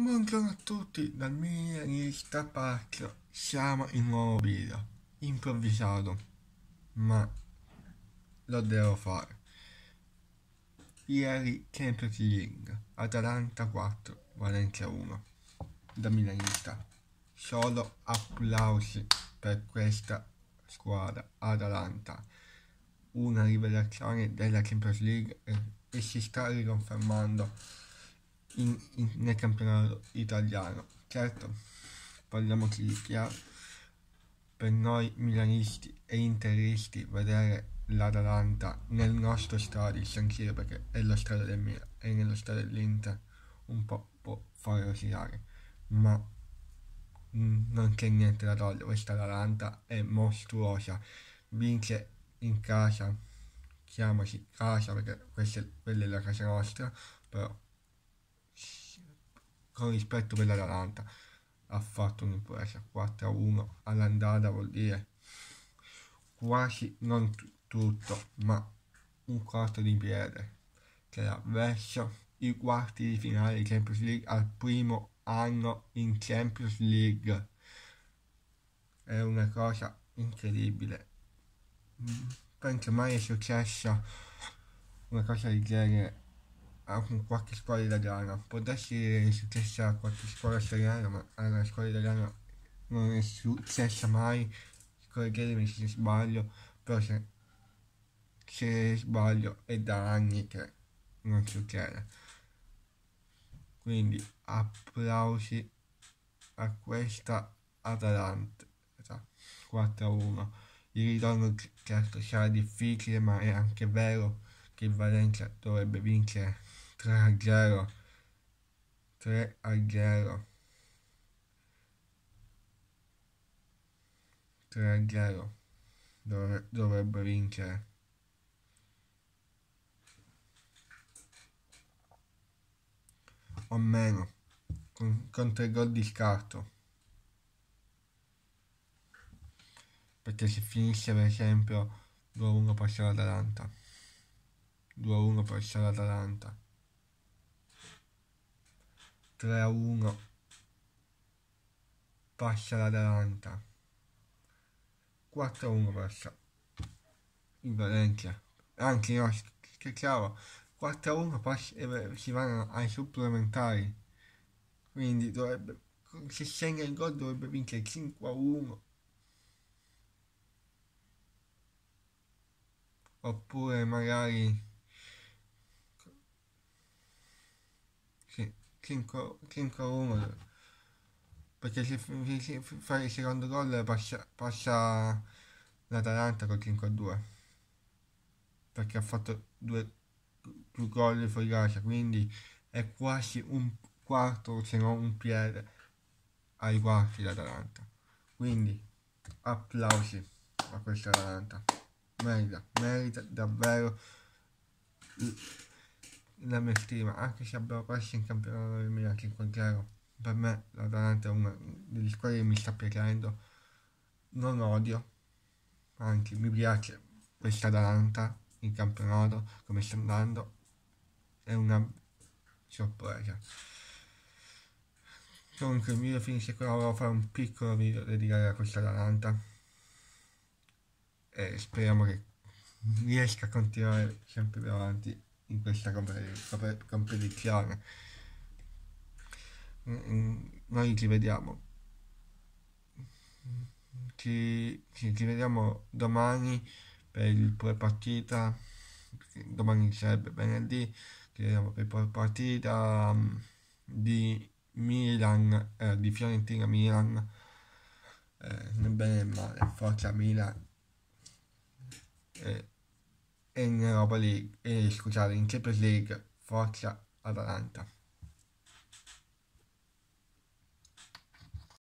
Buongiorno a tutti dal milanista Pacchio, siamo in nuovo video, improvvisato, ma lo devo fare. Ieri Champions League, Atalanta 4, Valencia 1, da milanista. Solo applausi per questa squadra, Atalanta. Una rivelazione della Champions League e, eh, e si sta riconfermando in, in, nel campionato italiano. Certo, parliamoci di chiaro, per noi milanisti e interisti vedere l'Atalanta nel nostro stadio, San Siro, perché è lo stadio del Milan e nello stadio dell'Inter un po' può far rosicare, ma mm, non c'è niente da togliere, questa Atalanta è mostruosa, vince in casa, chiamaci casa perché questa, quella è la casa nostra, però con rispetto per l'Atalanta ha fatto un'impresa 4-1 all'andata vuol dire quasi non t- tutto ma un quarto di piede che era verso i quarti di finale di Champions League al primo anno in Champions League è una cosa incredibile mm-hmm. penso mai è successa una cosa del genere con qualche scuola italiana. Può darsi che successa a qualche scuola italiana, ma alla scuola italiana non è successa mai. Correggetemi se sbaglio, però se, se sbaglio è da anni che non succede. Quindi applausi a questa Atalanta 4-1. Il ritorno certo sarà difficile, ma è anche vero che Valencia dovrebbe vincere 3 a 0 3 a 0 3 a 0 Dovre dovrebbe vincere o meno con, con tre gol di scarto perché se finisce per esempio 2-1 passa l'Atalanta 2-1 passa l'Atalanta 3 a 1 passa l'Atalanta 4 a 1 passa il Valencia anche no scherzavo 4 a 1 passa, e si vanno ai supplementari quindi dovrebbe se segna il gol dovrebbe vincere 5 a 1 oppure magari 5 1 perché se fa il secondo gol passa, passa l'Atalanta col 5 2 perché ha fatto due, più gol fuori casa quindi è quasi un quarto se non un piede ai quarti l'Atalanta quindi applausi a questa Atalanta merita merita davvero la mia stima, anche se abbiamo perso in campionato 2005-0, per me la l'Atalanta è una delle squadre che mi sta piacendo, non odio, anzi mi piace questa Atalanta in campionato, come sta andando, è una sorpresa. Comunque il video finisce qua, volevo fare un piccolo video dedicato a questa Atalanta e speriamo che riesca a continuare sempre più avanti in questa competizione. Mm, mm, noi ci vediamo. Ci, ci, ci vediamo domani per il pre-partita. Domani sarebbe venerdì. Ci vediamo per il partita mm, di Milan, eh, di Fiorentina Milan. Eh, nel bene e male, forza Milan. Eh, in Europa League, eh, scusate, in Champions League, forza Atalanta.